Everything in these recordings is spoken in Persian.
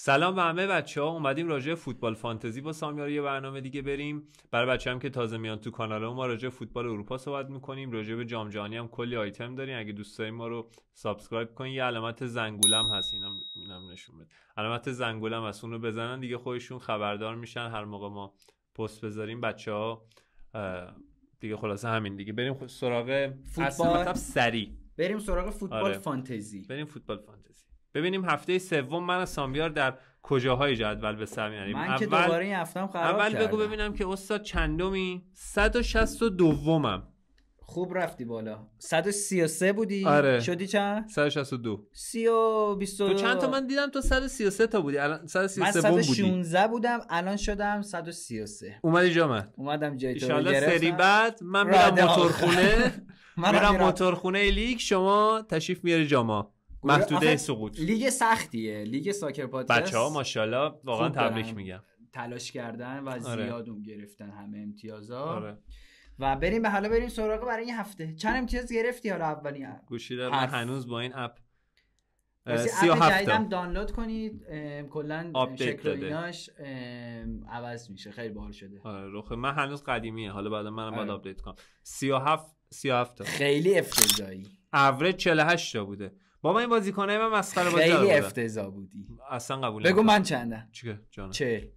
سلام به همه بچه ها اومدیم راجع فوتبال فانتزی با سامیار یه برنامه دیگه بریم برای بچه هم که تازه میان تو کانال ما راجع فوتبال اروپا صحبت میکنیم راجع به جام جهانی هم کلی آیتم داریم اگه دوست داریم ما رو سابسکرایب کنیم یه علامت زنگولم هست اینم اینم نشون بده علامت زنگولم هست اون رو بزنن دیگه خودشون خبردار میشن هر موقع ما پست بذاریم بچه ها دیگه خلاصه همین دیگه بریم سراغ فوتبال سری بریم سراغ فوتبال آره. فانتزی بریم فوتبال فانتزی ببینیم هفته سوم من از سامیار در کجاهای جدول به سر میاریم من اول... که دوباره این هفتم خراب اول بگو ببینم که استاد چندمی 162 م خوب رفتی بالا 133 بودی آره. شدی چند 162 سی و 22 تو چند تا من دیدم تو 133 تا بودی الان 133 من 116 بودم الان شدم 133 اومدی جا اومدم جای تو ان سری بعد من میرم موتورخونه میرم موتورخونه لیگ شما تشریف میاری جاما محدوده سقوط لیگ سختیه لیگ ساکر پادکست بچه ها ماشاءالله واقعا تبریک میگم تلاش کردن و آره. زیاد آره. گرفتن همه امتیازا آره. و بریم به حالا بریم سراغ برای این هفته چند امتیاز گرفتی حالا اولی هم گوشی دارم هنوز با این اپ سی اپ دانلود کنید کلا شکل ایناش عوض میشه خیلی باحال شده آره روخه من هنوز قدیمیه حالا بعدا منم باید آره. آپدیت کنم 37 37 خیلی افتضاحی اوریج 48 تا بوده بابا این بازیکنای من مسخره بازی خیلی افتضاح بودی اصلا قبول بگو من چندم چیه چه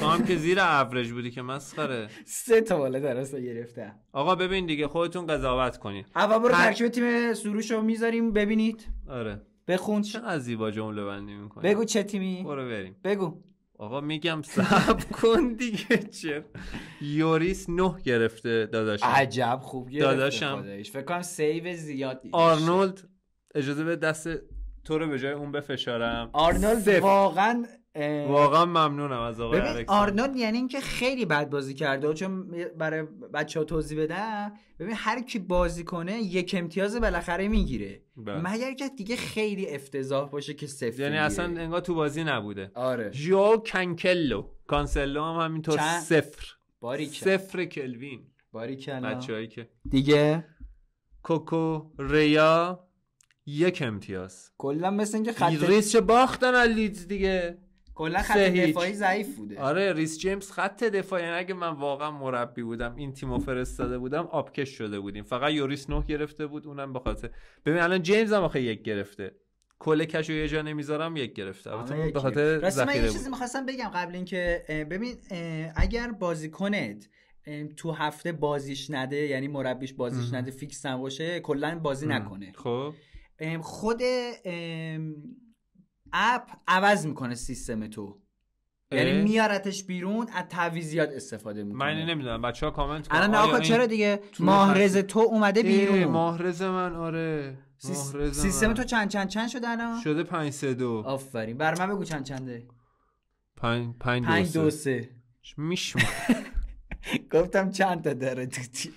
تو هم که زیر افرج بودی که مسخره سه تا بالا درست گرفته آقا ببین دیگه خودتون قضاوت کنید اول برو ترکیب تیم سروش رو میذاریم ببینید آره بخون چه زیبا جمله بندی میکنی بگو چه تیمی برو بریم بگو آقا میگم سب کن دیگه چه یوریس نه گرفته داداشم عجب خوب گرفته داداشم فکر کنم سیو زیاد آرنولد اجازه به دست تو رو به جای اون بفشارم آرنولد واقعا واقعا ممنونم از آقای ببین آرنولد یعنی اینکه خیلی بد بازی کرده چون برای بچه ها توضیح بده ببین هر کی بازی کنه یک امتیاز بالاخره میگیره بله. مگر که دیگه خیلی افتضاح باشه که صفر یعنی اصلا انگار تو بازی نبوده آره جو کنکلو کانسلو هم همینطور چن... صفر صفر کلوین باریکلا بچه‌ای که دیگه کوکو ریا یک امتیاز کلا مثل اینکه خط ریس چه باختن لیدز دیگه کلا خط دفاعی ضعیف بوده آره ریس جیمز خط دفاعی یعنی اگه من واقعا مربی بودم این تیمو فرستاده بودم آبکش شده بودیم فقط یوریس نه گرفته بود اونم به خاطر ببین الان جیمز هم آخه یک گرفته کل کش و یه جا نمیذارم یک گرفته آره، به خاطر چیزی بگم قبل اینکه ببین اگر بازی کنید تو هفته بازیش نده یعنی مربیش بازیش نده فیکس نباشه کلا بازی نکنه خب خود اپ عوض میکنه سیستم تو یعنی میارتش بیرون از تعویزیات استفاده میکنه من نمیدونم بچه ها کامنت کن الان آقا چرا دیگه ماهرز تو اومده بیرون ماهرز من آره من. سیستم تو چند چند چند شده الان شده 5 3 2 آفرین بر من بگو چند چنده 5 5 2 3 میشم گفتم چند تا داره تو چیز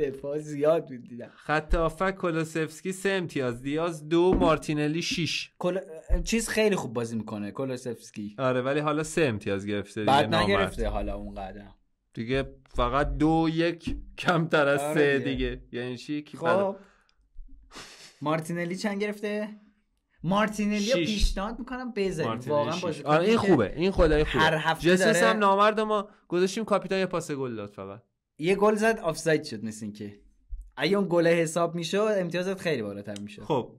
دفاع زیاد بود دیدم خط آفک کولوسفسکی سه امتیاز دیاز دو مارتینلی 6 کل... چیز خیلی خوب بازی میکنه کولوسفسکی آره ولی حالا سه امتیاز گرفته بعد نگرفته حالا قدم دیگه فقط دو یک کمتر از آره سه دیگه. یعنی چی خب مارتینلی چند گرفته مارتینلی رو پیشنهاد میکنم بزنیم واقعا آره این خوبه این خدای خوبه هر هفته جسس هم نامرد ما گذاشتیم کاپیتان یه پاس گل داد فقط یه گل زد آفساید شد مثل اینکه اگه اون گل حساب میشد امتیازت خیلی بالاتر میشد خب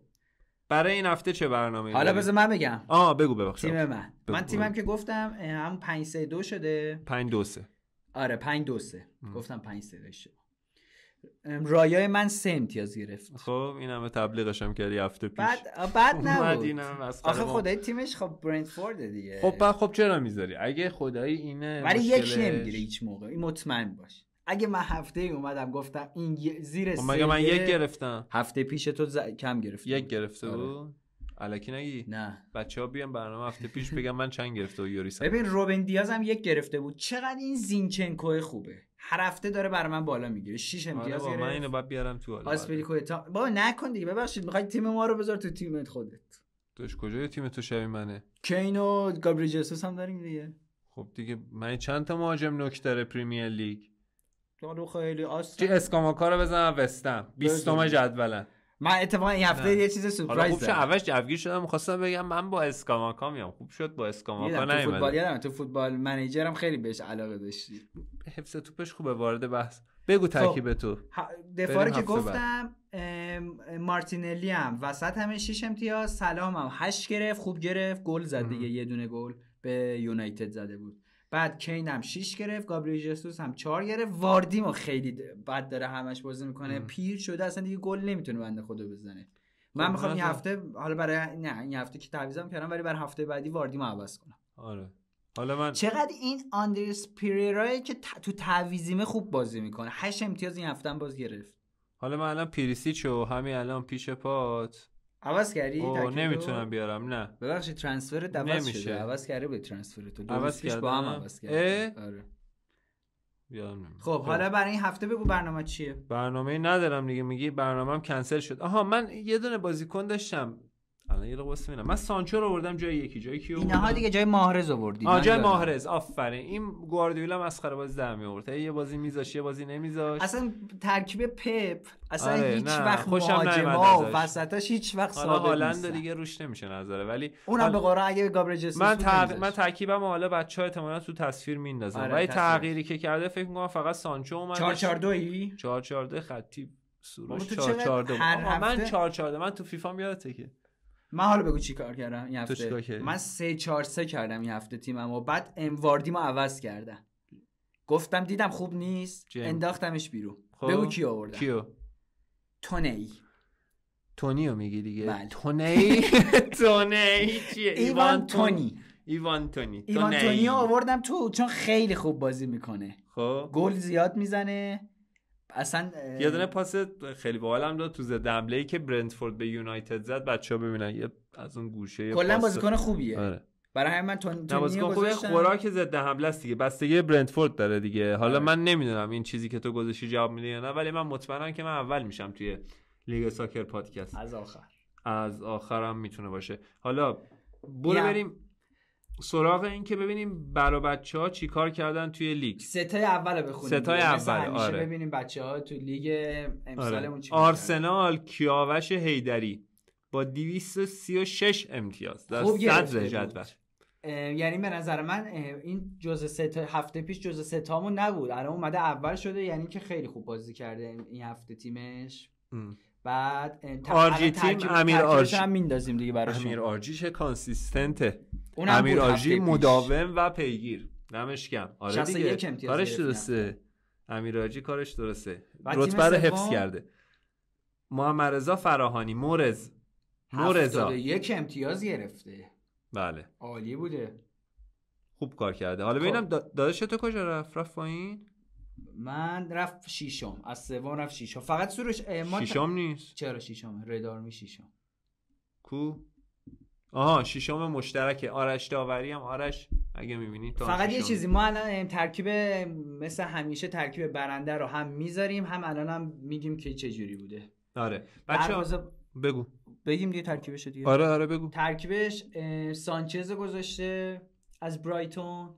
برای این هفته چه برنامه‌ای حالا بذار من بگم آها بگو ببخشید تیم من بگو. من تیمم که گفتم هم 5 3 2 شده 5 2 3 آره 5 2 3 گفتم 5 3 2 رایای من سه امتیاز گرفت خب این همه تبلیغش هم کردی هفته پیش بعد بعد نبود آخه خدای تیمش خب برندفورد دیگه خب خب چرا میذاری اگه خدای اینه ولی یک نمیگیره هیچ موقع این مطمئن باش اگه من هفته ای اومدم گفتم این زیر سه خب مگه من یک گرفتم هفته پیش تو ز... کم گرفتم یک گرفته آره. بود نگی نه بچه ها بیان برنامه هفته پیش بگم من چند گرفته و یوری ببین روبن دیاز هم یک گرفته بود چقدر این زینچنکو خوبه هر هفته داره بر من بالا میگیره 6 آره امتیاز من اینو بعد بیارم تو حالا تا بابا نکن دیگه ببخشید میخوای تیم ما رو بذار تو تیمت خودت توش کجای تیم تو شبیه منه کین و گابریل هم داریم دیگه خب دیگه من چند تا مهاجم نوک داره پریمیر لیگ جادو خیلی آستر چی اسکاماکا رو بزنم وستم 20 جدولن من اتفاقا این هفته یه چیز سورپرایز خوب شد اولش جوگیر شدم می‌خواستم بگم من با اسکاماکا میام خوب شد با اسکاماکا نیومد تو فوتبال یادم تو فوتبال منیجرم خیلی بهش علاقه داشتی حفظ توپش خوبه وارد بحث بگو خب، ترکیب تو دفاع که گفتم مارتینلی هم وسط همه 6 امتیاز سلام هم 8 گرفت خوب گرفت گل زد دیگه یه دونه گل به یونایتد زده بود بعد کین هم 6 گرفت گابریل جسوس هم 4 گرفت واردیمو خیلی بد داره همش بازی میکنه پیر شده اصلا دیگه گل نمیتونه بنده خدا بزنه من خب، میخوام این هفته حالا برای نه این هفته که تعویضم کردم ولی برای هفته بعدی واردیمو عوض کنم آره حالا من چقدر این آندرس پیریرا که تو تعویزیمه خوب بازی میکنه 8 امتیاز این هفته هم باز گرفت حالا من الان پیریسیچو همین الان پیش پات عوض کردی نمیتونم بیارم نه ببخشید ترانسفر دوست نمیشه. شده عوض کرده به ترانسفر تو دو عوض پیش با هم عوض کرده آره خب حالا برای این هفته بگو برنامه چیه برنامه ندارم دیگه میگی برنامه هم کنسل شد آها من یه دونه بازیکن داشتم الان یه لقمه من سانچو رو آوردم جای یکی جای کیو اینها دیگه جای ماهرز آوردی آ جای ماهرز آفرین این گواردیولا مسخره بازی در می آورد یه بازی میذاش یه بازی نمیذاش اصلا ترکیب پپ اصلا آره، هیچ وقت خوشم و وسطش هیچ وقت ثابت نیست هالند دیگه روش نمیشه نظره ولی اونم به قرار اگه گابریل من تق... من ترکیبم حالا بچه‌ها احتمالاً تو تصویر میندازم آره، ولی تغییری که کرده فکر می‌کنم فقط سانچو اومد 442 442 خطی سروش 442 من 442 من تو فیفا میاد تکه من حالا بگو چی کار کردم این هفته من سه چهار سه کردم این هفته تیمم و بعد امواردی ما عوض کردم گفتم دیدم خوب نیست انداختمش بیرون خب. بگو کی آوردم کیو تونی رو میگی دیگه بله. تونی تونی چیه ایوان تونی ایوان تونی ایوان تونی آوردم تو چون خیلی خوب بازی میکنه خب گل زیاد میزنه اصلا یه دونه پاس خیلی هم داد تو زد دمبلی که برنتفورد به یونایتد زد ها ببینن یه از اون گوشه کلا بازیکن خوبیه آره. برای همین من تو بازیکن خوبه خوراک ضد حمله است دیگه بستگی برنتفورد داره دیگه حالا آره. من نمیدونم این چیزی که تو گذاشتی جواب میده یا نه ولی من مطمئنم که من اول میشم توی لیگ ساکر پادکست از آخر از آخرم میتونه باشه حالا برو بریم سراغ این که ببینیم برا بچه ها چی کار کردن توی لیگ ستای اول بخونیم ستای یعنی اول آره. ببینیم بچه ها تو لیگ امسالمون آره. چی آرسنال کیاوش هیدری با 236 امتیاز در صدر جدول یعنی به نظر من این جزء سه هفته پیش جزء سه نبود الان اومده اول شده یعنی که خیلی خوب بازی کرده این هفته تیمش بعد آرجی تیم امیر آرجی هم میندازیم دیگه براش. امیر آرجی کانسیستنته اونم امیر مداوم و پیگیر نمشکم کم آره دیگه کارش درسته امیراجی کارش درسته رتبه رو حفظ کرده محمد رضا فراهانی مورز مورزا یک امتیاز گرفته بله عالی بوده خوب کار کرده حالا خب. ببینم داداش تو کجا رفت رفت پایین من رفت شیشم از سوم رفت شیشم فقط صورتش. ما شیشم نیست چرا شیشم ردار می شیشم کو آها شیشم مشترکه آرش داوری هم آرش اگه می‌بینید فقط یه چیزی ما الان ترکیب مثل همیشه ترکیب برنده رو هم میذاریم هم الان هم میگیم که چه جوری بوده آره بچه بگو بگیم دیگه ترکیبش دیگه آره آره بگو ترکیبش سانچز گذاشته از برایتون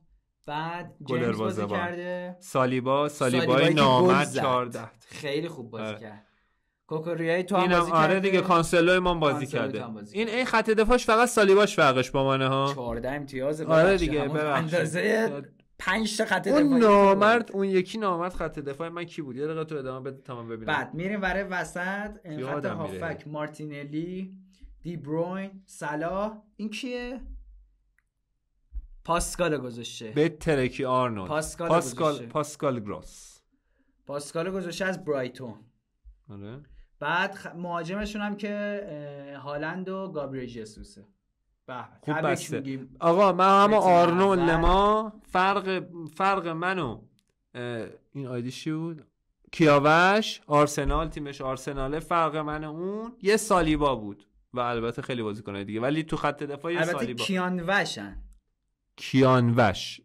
بعد جیمز بازی کرده سالیبا سالیبای سالیبا نامد 14 خیلی خوب بازی آره. کرد کوکوریای تو هم بازی آره دیگه کانسلو ایمان بازی کرده این این خط دفاعش فقط سالیباش فرقش با منه ها 14 امتیاز آره دیگه اندازه 5 تا خط دفاعی اون نامرد اون یکی نامرد خط دفاعی من کی بود یه دقیقه تو ادامه بده تمام ببینم بعد میریم برای وسط خط هافک مارتینلی دی بروین صلاح این کیه پاسکال گذاشته به ترکی آرنولد پاسکال پاسکال, پاسکال گروس پاسکال گذاشته از برایتون آره بعد خ... مهاجمشون هم که هالند و گابریل جسوسه خوب بسته آقا من هم آرنولد لما فرق فرق منو این آیدی چی بود کیاوش آرسنال تیمش آرسناله فرق من اون یه سالیبا بود و البته خیلی کنه دیگه ولی تو خط دفاع یه سالیبا کیان کیانوش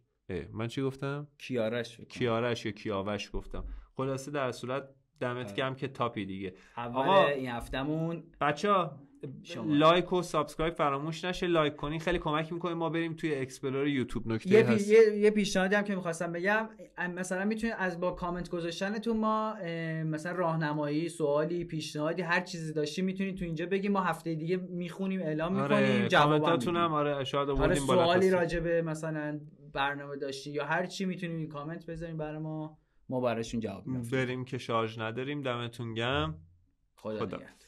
من چی گفتم کیارش کیارش یا کیاوش گفتم خلاصه در صورت دمت آره. گرم که تاپی دیگه اول این هفتمون بچه ها لایک و سابسکرایب فراموش نشه لایک کنین خیلی کمک میکنه ما بریم توی اکسپلور یوتیوب نکته یه هست یه, یه پیشنهادی هم که میخواستم بگم مثلا میتونید از با کامنت گذاشتنتون ما مثلا راهنمایی سوالی پیشنهادی هر چیزی داشتی میتونید تو اینجا بگی ما هفته دیگه میخونیم اعلام آره، میکنیم جواباتون هم آره شاید آره سوالی راجبه مثلا برنامه داشتی یا هر چی میتونید کامنت بذاریم برای ما ما براشون جواب بریم که شارژ نداریم دمتون گم خدا, خدا.